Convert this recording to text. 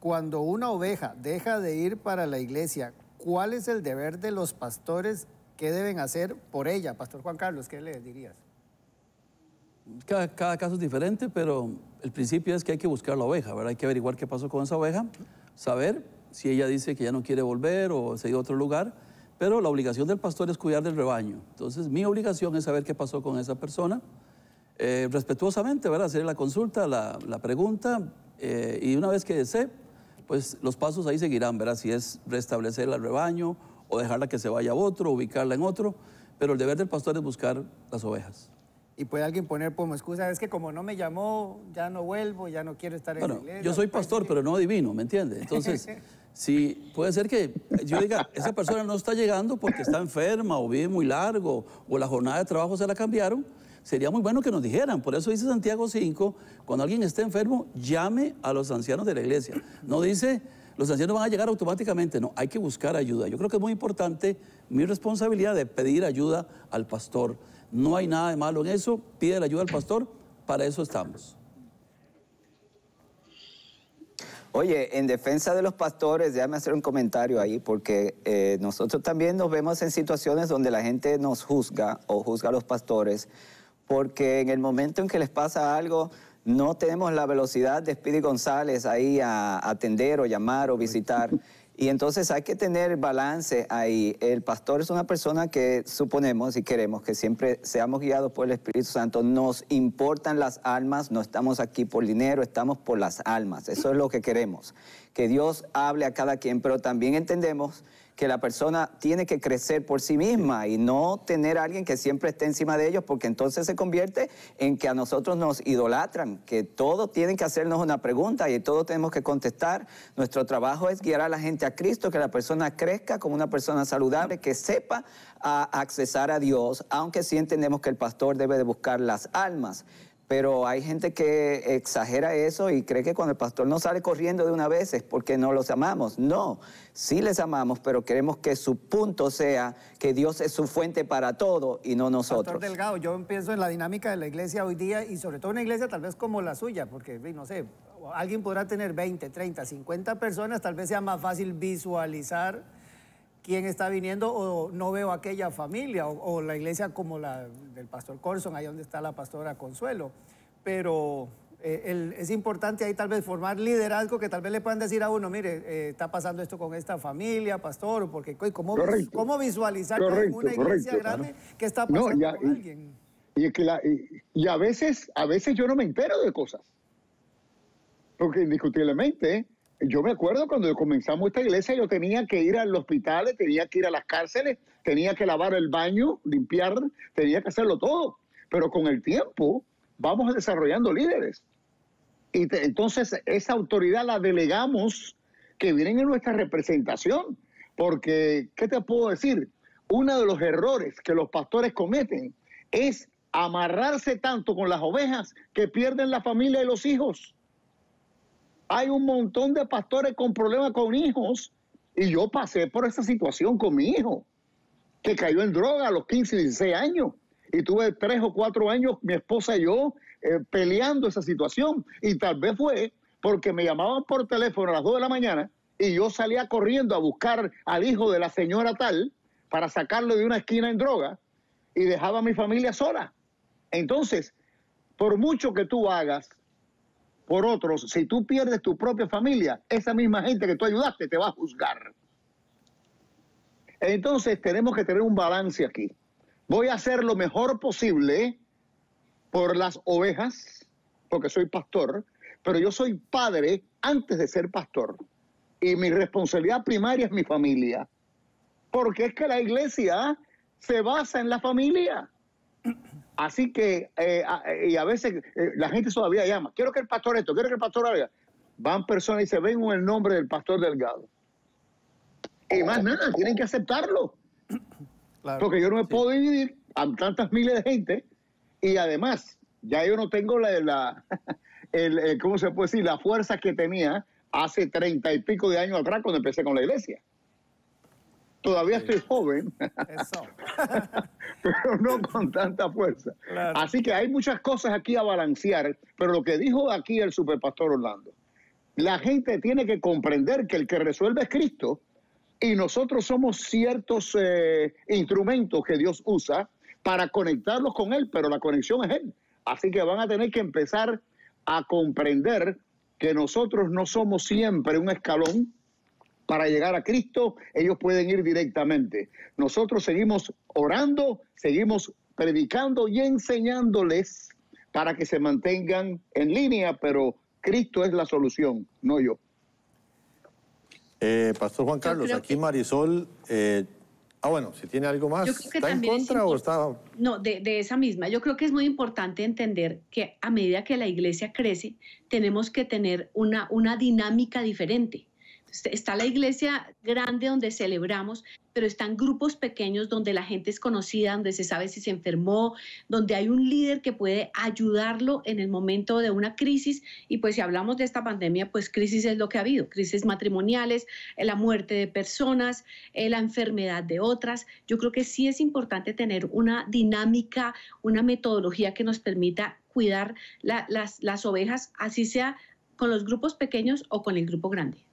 cuando una oveja deja de ir para la iglesia, ¿cuál es el deber de los pastores? ¿Qué deben hacer por ella? Pastor Juan Carlos, ¿qué le dirías? Cada, caso es diferente, pero el principio es que hay que buscar la oveja, ¿verdad? Hay que averiguar qué pasó con esa oveja, saber si ella dice que ya no quiere volver o se ha ido a otro lugar, pero la obligación del pastor es cuidar del rebaño. Entonces, mi obligación es saber qué pasó con esa persona, eh, respetuosamente, ¿verdad? Hacer la consulta, la, pregunta, eh, y una vez que sé, pues los pasos ahí seguirán, verás si es restablecer al rebaño o dejarla que se vaya a otro, ubicarla en otro, pero el deber del pastor es buscar las ovejas. Y puede alguien poner como excusa, es que como no me llamó, ya no vuelvo, ya no quiero estar en bueno, Yo soy pues, pastor, pero no divino, ¿me entiende? Entonces, si puede ser que yo diga, esa persona no está llegando porque está enferma o vive muy largo o la jornada de trabajo se la cambiaron, sería muy bueno que nos dijeran. Por eso dice Santiago 5, cuando alguien esté enfermo, llame a los ancianos de la iglesia. No dice, los ancianos van a llegar automáticamente, no, hay que buscar ayuda. Yo creo que es muy importante mi responsabilidad de pedir ayuda al pastor. No hay nada de malo en eso, pide la ayuda al pastor, para eso estamos. Oye, en defensa de los pastores, déjame hacer un comentario ahí, porque eh, nosotros también nos vemos en situaciones donde la gente nos juzga o juzga a los pastores porque en el momento en que les pasa algo, no tenemos la velocidad de Speedy González ahí a atender o llamar o visitar. Y entonces hay que tener balance ahí. El pastor es una persona que suponemos y queremos que siempre seamos guiados por el Espíritu Santo. Nos importan las almas, no estamos aquí por dinero, estamos por las almas. Eso es lo que queremos. Que Dios hable a cada quien, pero también entendemos que la persona tiene que crecer por sí misma y no tener a alguien que siempre esté encima de ellos, porque entonces se convierte en que a nosotros nos idolatran, que todos tienen que hacernos una pregunta y todos tenemos que contestar. Nuestro trabajo es guiar a la gente a Cristo, que la persona crezca como una persona saludable, que sepa a accesar a Dios, aunque sí entendemos que el pastor debe de buscar las almas. Pero hay gente que exagera eso y cree que cuando el pastor no sale corriendo de una vez es porque no los amamos. No, sí les amamos, pero queremos que su punto sea que Dios es su fuente para todo y no nosotros. Pastor Delgado, yo pienso en la dinámica de la iglesia hoy día y sobre todo una iglesia tal vez como la suya, porque no sé, alguien podrá tener 20, 30, 50 personas, tal vez sea más fácil visualizar quién está viniendo o no veo aquella familia o, la iglesia como la del pastor Corson, ahí donde está la pastora Consuelo. Pero eh, es importante ahí tal vez formar liderazgo que tal vez le puedan decir a uno, mire, eh, está pasando esto con esta familia, pastor, porque ¿cómo, visualizar cómo visualizar una iglesia grande que está pasando con alguien? Y, a veces, a veces yo no me entero de cosas. Porque indiscutiblemente yo me acuerdo cuando comenzamos esta iglesia, yo tenía que ir al hospital, tenía que ir a las cárceles, tenía que lavar el baño, limpiar, tenía que hacerlo todo. Pero con el tiempo vamos desarrollando líderes. Y entonces esa autoridad la delegamos que vienen en nuestra representación. Porque, ¿qué te puedo decir? Uno de los errores que los pastores cometen es amarrarse tanto con las ovejas que pierden la familia y los hijos. Hay un montón de pastores con problemas con hijos. Y yo pasé por esa situación con mi hijo, que cayó en droga a los 15, 16 años. Y tuve tres o cuatro años, mi esposa y yo, eh, peleando esa situación. Y tal vez fue porque me llamaban por teléfono a las 2 de la mañana y yo salía corriendo a buscar al hijo de la señora tal para sacarlo de una esquina en droga y dejaba a mi familia sola. Entonces, por mucho que tú hagas, por otros, si tú pierdes tu propia familia, esa misma gente que tú ayudaste te va a juzgar. Entonces tenemos que tener un balance aquí. Voy a hacer lo mejor posible por las ovejas, porque soy pastor, pero yo soy padre antes de ser pastor. Y mi responsabilidad primaria es mi familia. Porque es que la iglesia se basa en la familia. Así que, eh, eh, y a veces eh, la gente todavía llama, quiero que el pastor esto, quiero que el pastor haga. Van personas y se ven en el nombre del pastor Delgado. Y oh. más nada, tienen que aceptarlo. Porque yo no me puedo dividir a tantas miles de gente y además ya yo no tengo la, la ¿cómo se puede decir? La fuerza que tenía hace treinta y pico de años atrás cuando empecé con la iglesia. Todavía estoy joven. Eso. pero no con tanta fuerza. Así que hay muchas cosas aquí a balancear, pero lo que dijo aquí el superpastor Orlando, la gente tiene que comprender que el que resuelve es Cristo y nosotros somos ciertos eh, instrumentos que Dios usa para conectarlos con Él, pero la conexión es Él. Así que van a tener que empezar a comprender que nosotros no somos siempre un escalón, para llegar a Cristo, ellos pueden ir directamente. Nosotros seguimos orando, seguimos predicando y enseñándoles para que se mantengan en línea, pero Cristo es la solución, no yo. Eh, Pastor Juan Carlos, aquí Marisol... Eh, ah, bueno, si tiene algo más, ¿está en contra o está...? No, de, de, esa misma. Yo creo que es muy importante entender que a medida que la iglesia crece, tenemos que tener una, una dinámica diferente está la iglesia grande donde celebramos, pero están grupos pequeños donde la gente es conocida, donde se sabe si se enfermó, donde hay un líder que puede ayudarlo en el momento de una crisis. Y pues si hablamos de esta pandemia, pues crisis es lo que ha habido, crisis matrimoniales, eh, la muerte de personas, eh, la enfermedad de otras. Yo creo que sí es importante tener una dinámica, una metodología que nos permita cuidar las ovejas, así sea con los grupos pequeños o con el grupo grande.